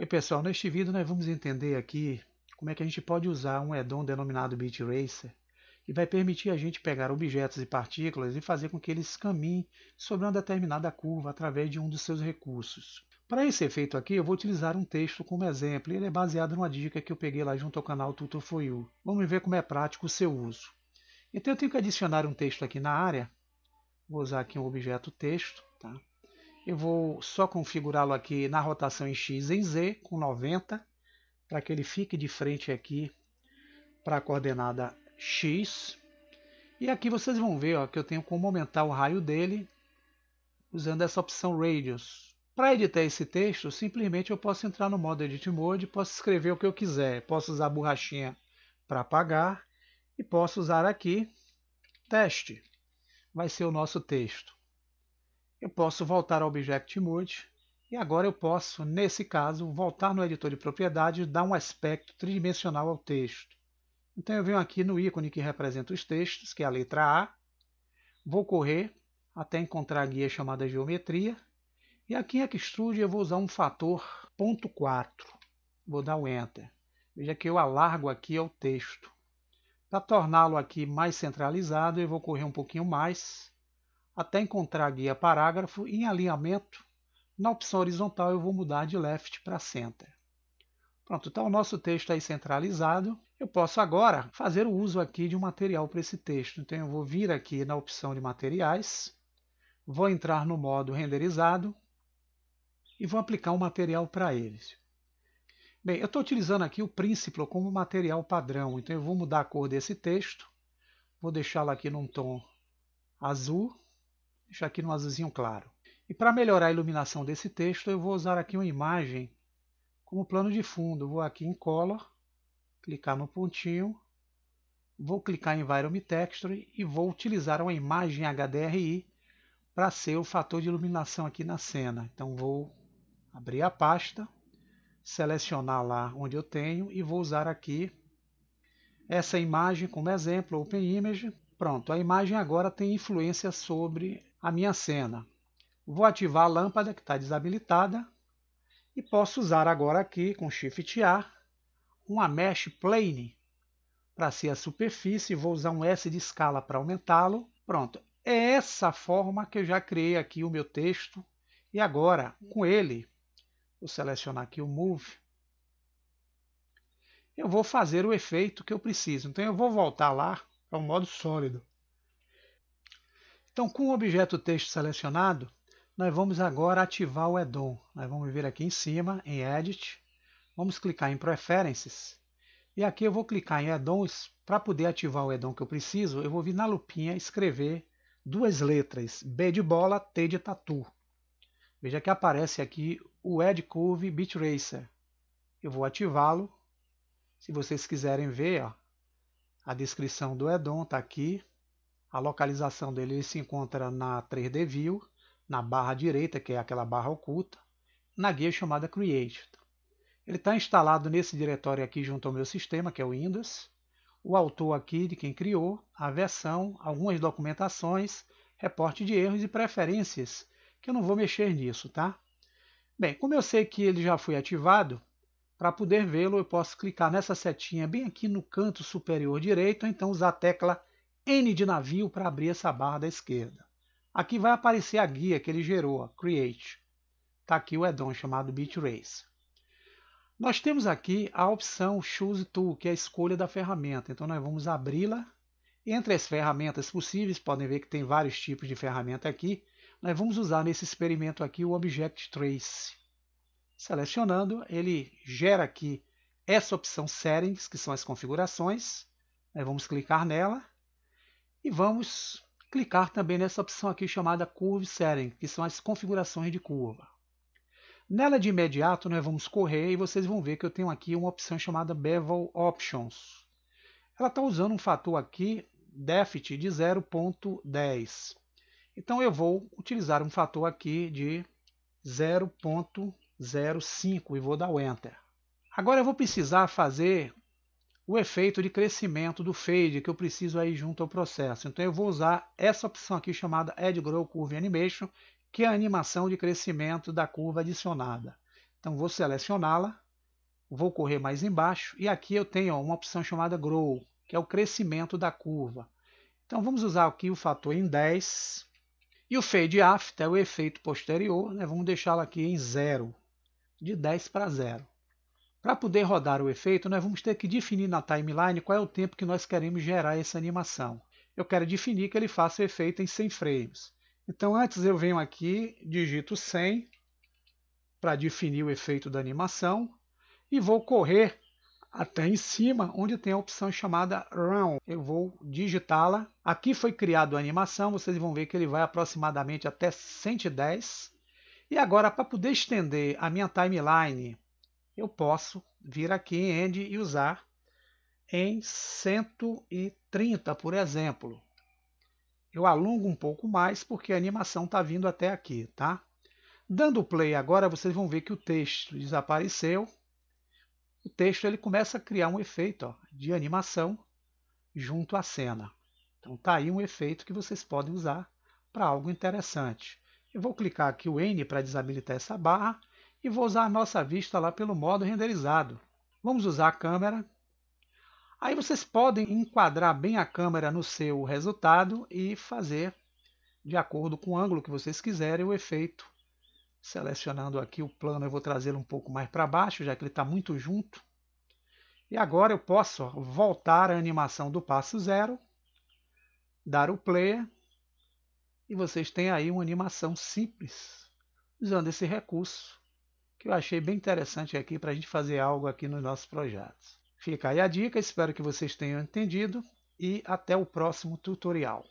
Oi pessoal, neste vídeo nós vamos entender aqui como é que a gente pode usar um addon denominado Beat Racer, que vai permitir a gente pegar objetos e partículas e fazer com que eles caminhem sobre uma determinada curva através de um dos seus recursos. Para esse efeito aqui, eu vou utilizar um texto como exemplo, ele é baseado numa dica que eu peguei lá junto ao canal Tutor For Vamos ver como é prático o seu uso. Então eu tenho que adicionar um texto aqui na área, vou usar aqui um objeto texto, tá? Eu vou só configurá-lo aqui na rotação em X em Z com 90, para que ele fique de frente aqui para a coordenada X. E aqui vocês vão ver ó, que eu tenho como aumentar o raio dele usando essa opção Radius. Para editar esse texto, simplesmente eu posso entrar no modo Edit Mode, posso escrever o que eu quiser. Posso usar a borrachinha para apagar e posso usar aqui teste. Vai ser o nosso texto eu posso voltar ao Object Mode e agora eu posso, nesse caso, voltar no editor de propriedades e dar um aspecto tridimensional ao texto. Então eu venho aqui no ícone que representa os textos, que é a letra A, vou correr até encontrar a guia chamada Geometria, e aqui em Extrude eu vou usar um fator 0.4, vou dar o um Enter. Veja que eu alargo aqui o texto. Para torná-lo aqui mais centralizado, eu vou correr um pouquinho mais, até encontrar guia parágrafo em alinhamento. Na opção horizontal eu vou mudar de left para center. Pronto, então o nosso texto aí centralizado. Eu posso agora fazer o uso aqui de um material para esse texto. Então eu vou vir aqui na opção de materiais, vou entrar no modo renderizado e vou aplicar um material para eles. Bem, eu estou utilizando aqui o Principle como material padrão, então eu vou mudar a cor desse texto, vou deixá-lo aqui num tom azul, Deixa aqui no azulzinho claro. E para melhorar a iluminação desse texto, eu vou usar aqui uma imagem como plano de fundo. vou aqui em Color, clicar no pontinho, vou clicar em Environment Texture e vou utilizar uma imagem HDRI para ser o fator de iluminação aqui na cena. Então vou abrir a pasta, selecionar lá onde eu tenho e vou usar aqui essa imagem como exemplo, Open Image. Pronto, a imagem agora tem influência sobre a minha cena. Vou ativar a lâmpada que está desabilitada e posso usar agora aqui com Shift A uma Mesh Plane para ser a superfície. Vou usar um S de escala para aumentá-lo. Pronto, é essa forma que eu já criei aqui o meu texto. E agora, com ele, vou selecionar aqui o Move. Eu vou fazer o efeito que eu preciso. Então eu vou voltar lá para o modo sólido. Então, com o objeto texto selecionado, nós vamos agora ativar o add Nós vamos vir aqui em cima, em Edit, vamos clicar em Preferences, e aqui eu vou clicar em Edons Para poder ativar o Edon que eu preciso, eu vou vir na lupinha escrever duas letras, B de bola, T de tatu. Veja que aparece aqui o Ed Curve Beat Racer. Eu vou ativá-lo. Se vocês quiserem ver, ó, a descrição do Edon está aqui. A localização dele ele se encontra na 3D View, na barra direita, que é aquela barra oculta, na guia chamada Create. Ele está instalado nesse diretório aqui junto ao meu sistema, que é o Windows. O autor aqui de quem criou, a versão, algumas documentações, reporte de erros e preferências, que eu não vou mexer nisso, tá? Bem, como eu sei que ele já foi ativado, para poder vê-lo eu posso clicar nessa setinha bem aqui no canto superior direito, ou então usar a tecla N de navio para abrir essa barra da esquerda. Aqui vai aparecer a guia que ele gerou, Create. Está aqui o addon chamado BitRace. Nós temos aqui a opção Choose Tool, que é a escolha da ferramenta. Então nós vamos abri-la. Entre as ferramentas possíveis, podem ver que tem vários tipos de ferramenta aqui. Nós vamos usar nesse experimento aqui o Object Trace. Selecionando, ele gera aqui essa opção Settings, que são as configurações. Nós vamos clicar nela e vamos clicar também nessa opção aqui chamada Curve Setting, que são as configurações de curva. Nela de imediato nós vamos correr e vocês vão ver que eu tenho aqui uma opção chamada Bevel Options. Ela está usando um fator aqui, déficit, de 0.10. Então eu vou utilizar um fator aqui de 0.05 e vou dar o Enter. Agora eu vou precisar fazer o efeito de crescimento do fade que eu preciso aí junto ao processo. Então eu vou usar essa opção aqui chamada Add Grow Curve Animation, que é a animação de crescimento da curva adicionada. Então vou selecioná-la, vou correr mais embaixo e aqui eu tenho uma opção chamada Grow, que é o crescimento da curva. Então vamos usar aqui o fator em 10 e o Fade After, é o efeito posterior, né, vamos deixá-lo aqui em 0, de 10 para 0. Para poder rodar o efeito, nós vamos ter que definir na timeline qual é o tempo que nós queremos gerar essa animação. Eu quero definir que ele faça o efeito em 100 frames. Então antes eu venho aqui, digito 100 para definir o efeito da animação e vou correr até em cima, onde tem a opção chamada Run. Eu vou digitá-la. Aqui foi criada a animação, vocês vão ver que ele vai aproximadamente até 110. E agora, para poder estender a minha timeline eu posso vir aqui em end e usar em 130, por exemplo. Eu alongo um pouco mais porque a animação está vindo até aqui, tá? Dando play agora, vocês vão ver que o texto desapareceu. O texto ele começa a criar um efeito ó, de animação junto à cena. Então tá aí um efeito que vocês podem usar para algo interessante. Eu vou clicar aqui o N para desabilitar essa barra e vou usar nossa vista lá pelo modo renderizado. Vamos usar a câmera. Aí vocês podem enquadrar bem a câmera no seu resultado e fazer, de acordo com o ângulo que vocês quiserem, o efeito. Selecionando aqui o plano, eu vou trazê-lo um pouco mais para baixo, já que ele está muito junto. E agora eu posso voltar a animação do passo zero, dar o play, e vocês têm aí uma animação simples usando esse recurso que eu achei bem interessante aqui para a gente fazer algo aqui nos nossos projetos. Fica aí a dica, espero que vocês tenham entendido e até o próximo tutorial.